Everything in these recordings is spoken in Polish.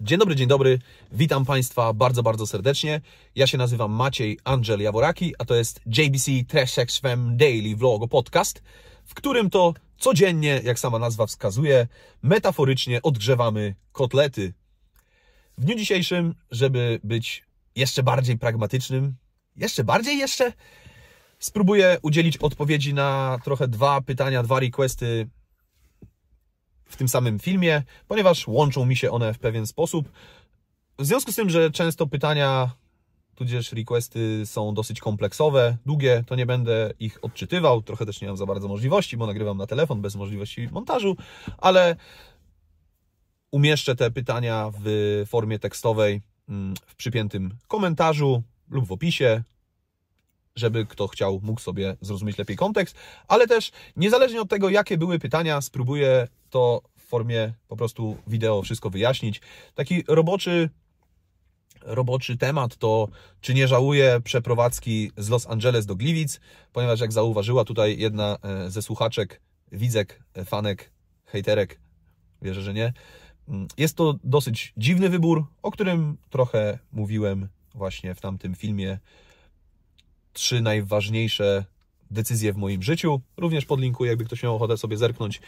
Dzień dobry, dzień dobry. Witam Państwa bardzo, bardzo serdecznie. Ja się nazywam Maciej Angel Jaworaki, a to jest JBC Trash Fem Daily Vlog Podcast, w którym to codziennie, jak sama nazwa wskazuje, metaforycznie odgrzewamy kotlety. W dniu dzisiejszym, żeby być jeszcze bardziej pragmatycznym, jeszcze bardziej jeszcze, spróbuję udzielić odpowiedzi na trochę dwa pytania, dwa requesty w tym samym filmie, ponieważ łączą mi się one w pewien sposób. W związku z tym, że często pytania tudzież requesty są dosyć kompleksowe, długie, to nie będę ich odczytywał. Trochę też nie mam za bardzo możliwości, bo nagrywam na telefon bez możliwości montażu, ale umieszczę te pytania w formie tekstowej mm, w przypiętym komentarzu lub w opisie żeby kto chciał, mógł sobie zrozumieć lepiej kontekst, ale też niezależnie od tego, jakie były pytania, spróbuję to w formie po prostu wideo wszystko wyjaśnić. Taki roboczy roboczy temat to, czy nie żałuję przeprowadzki z Los Angeles do Gliwic, ponieważ jak zauważyła tutaj jedna e, ze słuchaczek, widzek, e, fanek, hejterek, wierzę, że nie, mm, jest to dosyć dziwny wybór, o którym trochę mówiłem właśnie w tamtym filmie trzy najważniejsze decyzje w moim życiu. Również podlinkuję, jakby ktoś miał ochotę sobie zerknąć.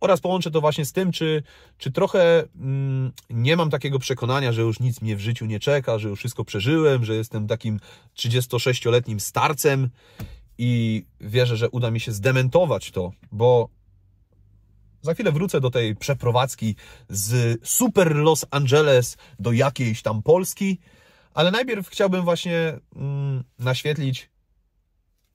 Oraz połączę to właśnie z tym, czy, czy trochę mm, nie mam takiego przekonania, że już nic mnie w życiu nie czeka, że już wszystko przeżyłem, że jestem takim 36-letnim starcem i wierzę, że uda mi się zdementować to, bo za chwilę wrócę do tej przeprowadzki z super Los Angeles do jakiejś tam Polski ale najpierw chciałbym właśnie mm, naświetlić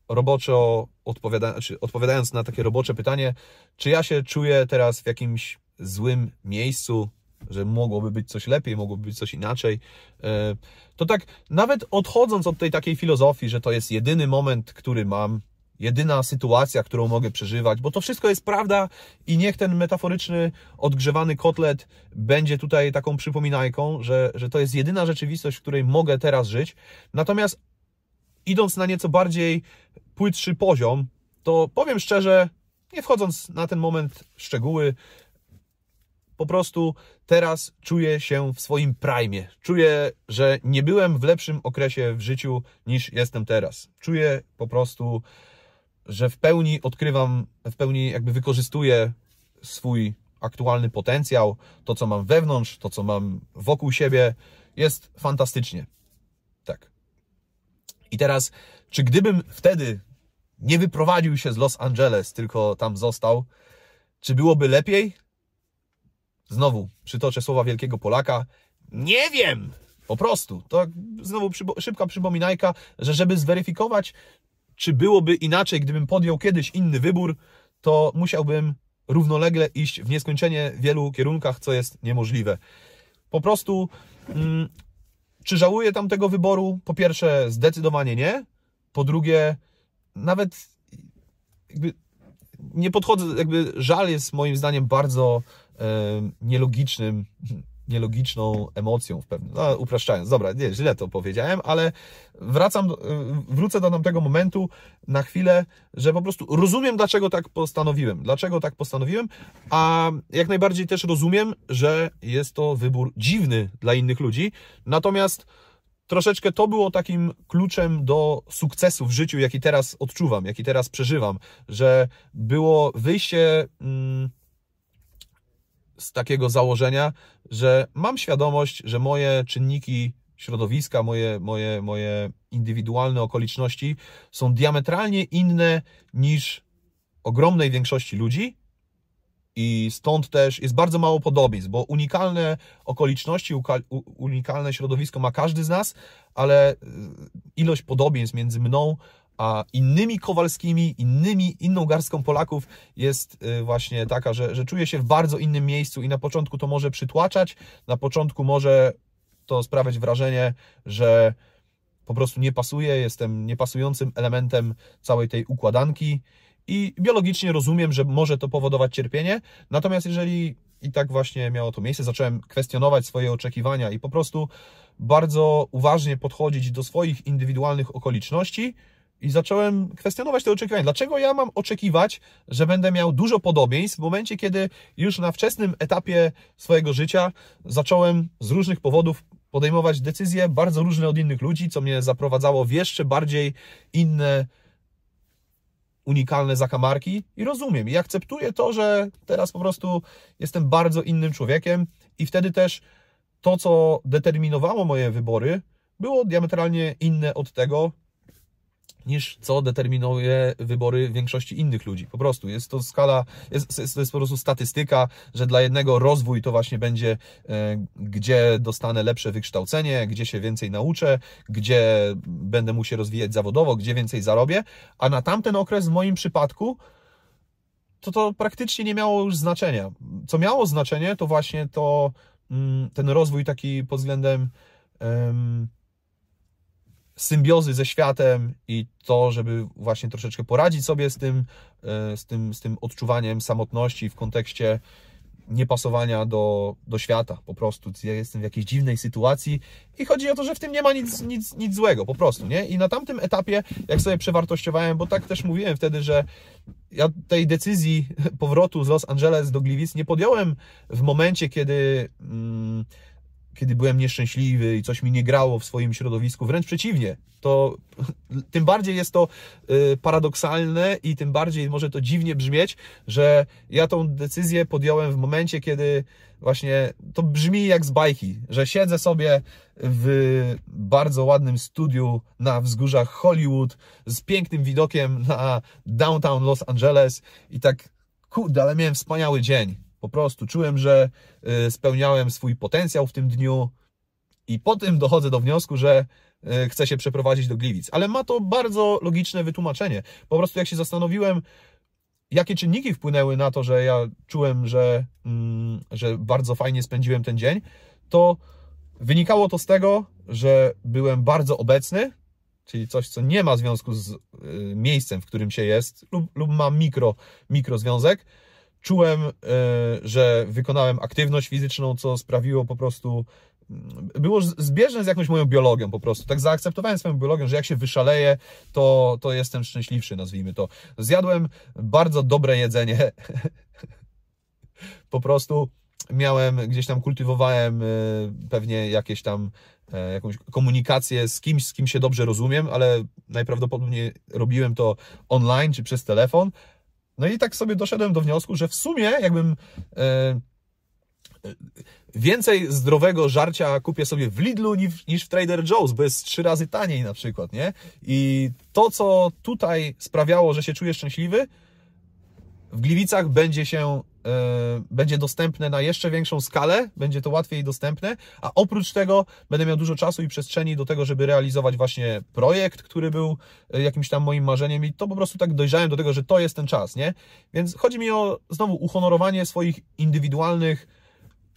roboczo, odpowiada, znaczy odpowiadając na takie robocze pytanie, czy ja się czuję teraz w jakimś złym miejscu, że mogłoby być coś lepiej, mogłoby być coś inaczej. E, to tak, nawet odchodząc od tej takiej filozofii, że to jest jedyny moment, który mam, jedyna sytuacja, którą mogę przeżywać, bo to wszystko jest prawda i niech ten metaforyczny, odgrzewany kotlet będzie tutaj taką przypominajką, że, że to jest jedyna rzeczywistość, w której mogę teraz żyć. Natomiast idąc na nieco bardziej płytszy poziom, to powiem szczerze, nie wchodząc na ten moment w szczegóły, po prostu teraz czuję się w swoim prime. Czuję, że nie byłem w lepszym okresie w życiu niż jestem teraz. Czuję po prostu że w pełni odkrywam, w pełni jakby wykorzystuję swój aktualny potencjał, to co mam wewnątrz, to co mam wokół siebie, jest fantastycznie. Tak. I teraz, czy gdybym wtedy nie wyprowadził się z Los Angeles, tylko tam został, czy byłoby lepiej? Znowu przytoczę słowa wielkiego Polaka. Nie wiem! Po prostu. To znowu przybo- szybka przypominajka, że żeby zweryfikować, czy byłoby inaczej, gdybym podjął kiedyś inny wybór, to musiałbym równolegle iść w nieskończenie wielu kierunkach, co jest niemożliwe. Po prostu, mm, czy żałuję tamtego wyboru? Po pierwsze, zdecydowanie nie. Po drugie, nawet jakby nie podchodzę, jakby żal jest moim zdaniem bardzo e, nielogicznym nielogiczną emocją w pewnym. No, upraszczając, dobra, nie, źle to powiedziałem, ale wracam, y, wrócę do tamtego momentu na chwilę, że po prostu rozumiem, dlaczego tak postanowiłem, dlaczego tak postanowiłem, a jak najbardziej też rozumiem, że jest to wybór dziwny dla innych ludzi, natomiast troszeczkę to było takim kluczem do sukcesu w życiu, jaki teraz odczuwam, jaki teraz przeżywam, że było wyjście... Hmm, z takiego założenia, że mam świadomość, że moje czynniki środowiska, moje, moje, moje indywidualne okoliczności są diametralnie inne niż ogromnej większości ludzi. I stąd też jest bardzo mało podobieństw, bo unikalne okoliczności, unikalne środowisko ma każdy z nas, ale y, ilość podobieństw między mną a innymi Kowalskimi, innymi, inną garstką Polaków jest y, właśnie taka, że, że się w bardzo innym miejscu i na początku to może przytłaczać, na początku może to sprawiać wrażenie, że po prostu nie pasuje, jestem niepasującym elementem całej tej układanki i biologicznie rozumiem, że może to powodować cierpienie, natomiast jeżeli i tak właśnie miało to miejsce, zacząłem kwestionować swoje oczekiwania i po prostu bardzo uważnie podchodzić do swoich indywidualnych okoliczności, i zacząłem kwestionować te oczekiwania. Dlaczego ja mam oczekiwać, że będę miał dużo podobieństw w momencie, kiedy już na wczesnym etapie swojego życia zacząłem z różnych powodów podejmować decyzje bardzo różne od innych ludzi, co mnie zaprowadzało w jeszcze bardziej inne unikalne zakamarki i rozumiem i akceptuję to, że teraz po prostu jestem bardzo innym człowiekiem i wtedy też to, co determinowało moje wybory, było diametralnie inne od tego, niż co determinuje wybory większości innych ludzi. Po prostu jest to skala, jest, jest, to jest po prostu statystyka, że dla jednego rozwój to właśnie będzie, e, gdzie dostanę lepsze wykształcenie, gdzie się więcej nauczę, gdzie będę mógł się rozwijać zawodowo, gdzie więcej zarobię, a na tamten okres w moim przypadku to to praktycznie nie miało już znaczenia. Co miało znaczenie, to właśnie to mm, ten rozwój taki pod względem um, symbiozy ze światem i to, żeby właśnie troszeczkę poradzić sobie z tym, e, z tym, z tym odczuwaniem samotności w kontekście niepasowania do, do świata, po prostu. Ja jestem w jakiejś dziwnej sytuacji i chodzi o to, że w tym nie ma nic, nic, nic złego, po prostu, nie? I na tamtym etapie, jak sobie przewartościowałem, bo tak też mówiłem wtedy, że ja tej decyzji powrotu z Los Angeles do Gliwic nie podjąłem w momencie, kiedy... Mm, kiedy byłem nieszczęśliwy i coś mi nie grało w swoim środowisku, wręcz przeciwnie. To tym bardziej jest to y, paradoksalne i tym bardziej może to dziwnie brzmieć, że ja tą decyzję podjąłem w momencie, kiedy właśnie to brzmi jak z bajki, że siedzę sobie w bardzo ładnym studiu na wzgórzach Hollywood z pięknym widokiem na downtown Los Angeles i tak kurde, ale miałem wspaniały dzień po prostu czułem, że y, spełniałem swój potencjał w tym dniu i po tym dochodzę do wniosku, że y, chcę się przeprowadzić do Gliwic. Ale ma to bardzo logiczne wytłumaczenie. Po prostu jak się zastanowiłem, jakie czynniki wpłynęły na to, że ja czułem, że, mm, że bardzo fajnie spędziłem ten dzień, to wynikało to z tego, że byłem bardzo obecny, czyli coś, co nie ma związku z y, miejscem, w którym się jest, lub, lub ma mikro, mikrozwiązek. związek Czułem, e, że wykonałem aktywność fizyczną, co sprawiło po prostu mm, było zbieżne z jakąś moją biologią po prostu. Tak zaakceptowałem swoją biologię, że jak się wyszaleję, to, to jestem szczęśliwszy, nazwijmy to. Zjadłem bardzo dobre jedzenie. po prostu miałem, gdzieś tam kultywowałem e, pewnie jakieś tam e, jakąś komunikację z kimś, z kim się dobrze rozumiem, ale najprawdopodobniej robiłem to online czy przez telefon, no i tak sobie doszedłem do wniosku, że w sumie jakbym e, e, więcej zdrowego żarcia kupię sobie w Lidlu niż w Trader Joe's, bo jest trzy razy taniej na przykład, nie? I to, co tutaj sprawiało, że się czuję szczęśliwy, w Gliwicach będzie się Y, będzie dostępne na jeszcze większą skalę, będzie to łatwiej dostępne, a oprócz tego będę miał dużo czasu i przestrzeni do tego, żeby realizować właśnie projekt, który był y, jakimś tam moim marzeniem i to po prostu tak dojrzałem do tego, że to jest ten czas, nie? Więc chodzi mi o znowu uhonorowanie swoich indywidualnych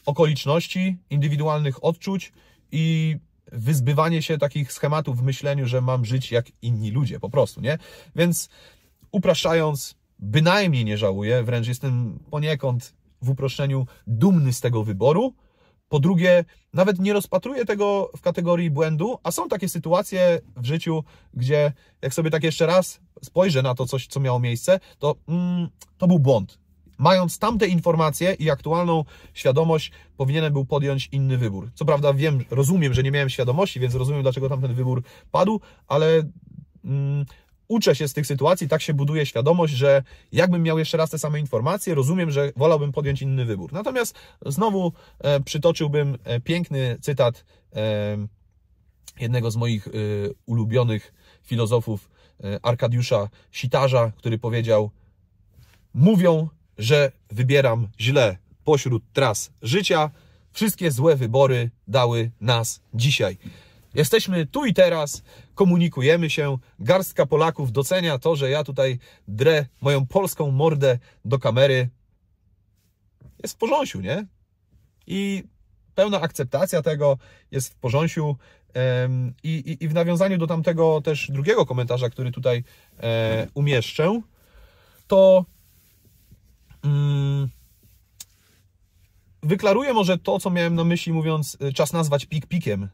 okoliczności, indywidualnych odczuć i wyzbywanie się takich schematów w myśleniu, że mam żyć jak inni ludzie po prostu, nie? Więc upraszczając, bynajmniej nie żałuję, wręcz jestem poniekąd w uproszczeniu dumny z tego wyboru. Po drugie, nawet nie rozpatruję tego w kategorii błędu, a są takie sytuacje w życiu, gdzie jak sobie tak jeszcze raz spojrzę na to coś, co miało miejsce, to mm, to był błąd. Mając tamte informacje i aktualną świadomość, powinienem był podjąć inny wybór. Co prawda wiem, rozumiem, że nie miałem świadomości, więc rozumiem, dlaczego tamten wybór padł, ale mm, uczę się z tych sytuacji, tak się buduje świadomość, że jakbym miał jeszcze raz te same informacje, rozumiem, że wolałbym podjąć inny wybór. Natomiast znowu e, przytoczyłbym e, piękny cytat e, jednego z moich ulubionych filozofów, Arkadiusza Sitarza, który powiedział: Mówią, że wybieram źle pośród tras życia. Wszystkie złe wybory dały nas dzisiaj. Jesteśmy tu i teraz, komunikujemy się. Garstka Polaków docenia to, że ja tutaj drę moją polską mordę do kamery. Jest w porządku, nie? I pełna akceptacja tego jest w porządku. I, i, I, w nawiązaniu do tamtego też drugiego komentarza, który tutaj e, umieszczę, to. Mm, Wyklaruję może to, co miałem na myśli, mówiąc, y, czas nazwać pik pikiem. Y,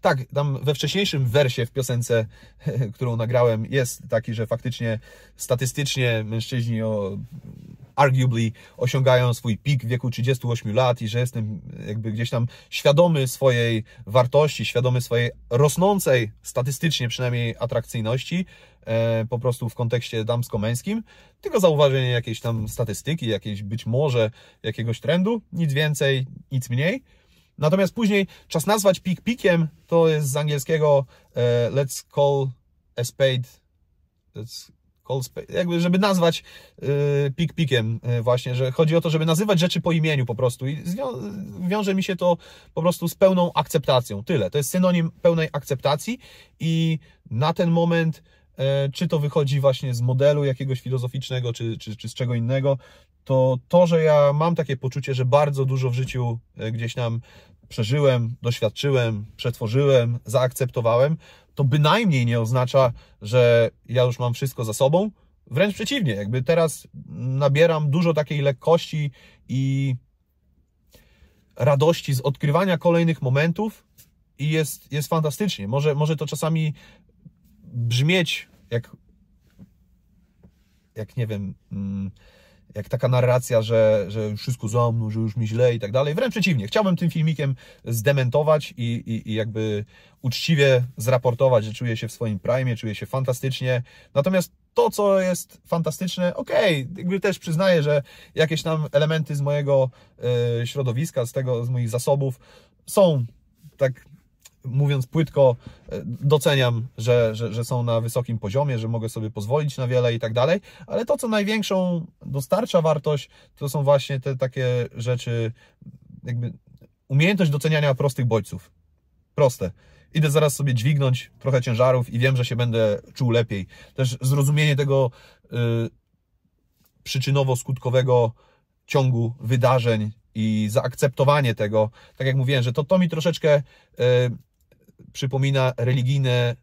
tak, tam we wcześniejszym wersie w piosence, którą nagrałem, jest taki, że faktycznie statystycznie mężczyźni o arguably osiągają swój pik w wieku 38 lat i że jestem e, jakby gdzieś tam świadomy swojej wartości, świadomy swojej rosnącej statystycznie przynajmniej atrakcyjności, e, po prostu w kontekście damsko-męskim, tylko zauważenie jakiejś tam statystyki, jakiejś być może jakiegoś trendu, nic więcej, nic mniej. Natomiast później czas nazwać pik pikiem, to jest z angielskiego e, let's call a spade, let's Cold Space, jakby żeby nazwać yy, pik pikiem yy, właśnie, że chodzi o to, żeby nazywać rzeczy po imieniu po prostu i wiąże mi się to po prostu z pełną akceptacją, tyle. To jest synonim pełnej akceptacji i na ten moment yy, czy to wychodzi właśnie z modelu jakiegoś filozoficznego, czy, czy, czy z czego innego, to to, że ja mam takie poczucie, że bardzo dużo w życiu e, gdzieś tam przeżyłem, doświadczyłem, przetworzyłem, zaakceptowałem, to bynajmniej nie oznacza, że ja już mam wszystko za sobą. Wręcz przeciwnie, jakby teraz nabieram dużo takiej lekkości i radości z odkrywania kolejnych momentów i jest, jest fantastycznie. Może, może to czasami brzmieć jak, jak nie wiem. Mm, jak taka narracja, że, że już wszystko za mną, że już mi źle i tak dalej. Wręcz przeciwnie, chciałbym tym filmikiem zdementować i, i, i jakby uczciwie zraportować, że czuję się w swoim prime, czuję się fantastycznie. Natomiast to, co jest fantastyczne, okej, okay, jakby też przyznaję, że jakieś tam elementy z mojego e, środowiska, z tego, z moich zasobów są tak mówiąc płytko, e, doceniam, że, że, że, są na wysokim poziomie, że mogę sobie pozwolić na wiele i tak dalej, ale to, co największą dostarcza wartość, to są właśnie te takie rzeczy, jakby umiejętność doceniania prostych bodźców. Proste. Idę zaraz sobie dźwignąć trochę ciężarów i wiem, że się będę czuł lepiej. Też zrozumienie tego y, przyczynowo-skutkowego ciągu wydarzeń i zaakceptowanie tego. Tak jak mówiłem, że to, to mi troszeczkę. Y, przypomina religijne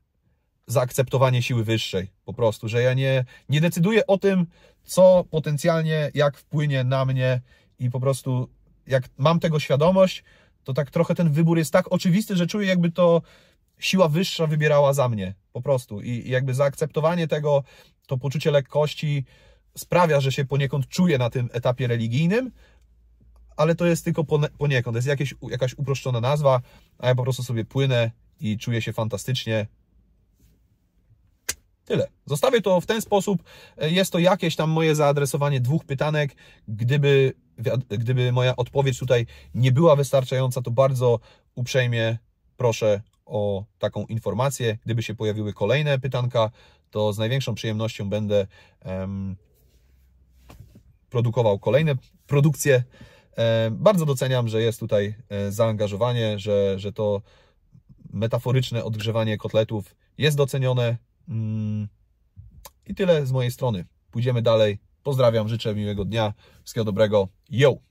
zaakceptowanie siły wyższej. Po prostu, że ja nie, nie decyduję o tym, co potencjalnie, jak wpłynie na mnie i po prostu jak mam tego świadomość, to tak trochę ten wybór jest tak oczywisty, że czuję jakby to siła wyższa wybierała za mnie. Po prostu. I, i jakby zaakceptowanie tego, to poczucie lekkości sprawia, że się poniekąd czuję na tym etapie religijnym, ale to jest tylko poniekąd. To jest jakieś, jakaś uproszczona nazwa, a ja po prostu sobie płynę i czuję się fantastycznie. Tyle. Zostawię to w ten sposób. E, jest to jakieś tam moje zaadresowanie dwóch pytanek. Gdyby, gdyby moja odpowiedź tutaj nie była wystarczająca, to bardzo uprzejmie proszę o taką informację. Gdyby się pojawiły kolejne pytanka, to z największą przyjemnością będę produkował kolejne produkcje. E, bardzo doceniam, że jest tutaj e, zaangażowanie, że, że to metaforyczne odgrzewanie kotletów jest docenione. Mm. I tyle z mojej strony. Pójdziemy dalej. Pozdrawiam, życzę miłego dnia, wszystkiego dobrego. Yo!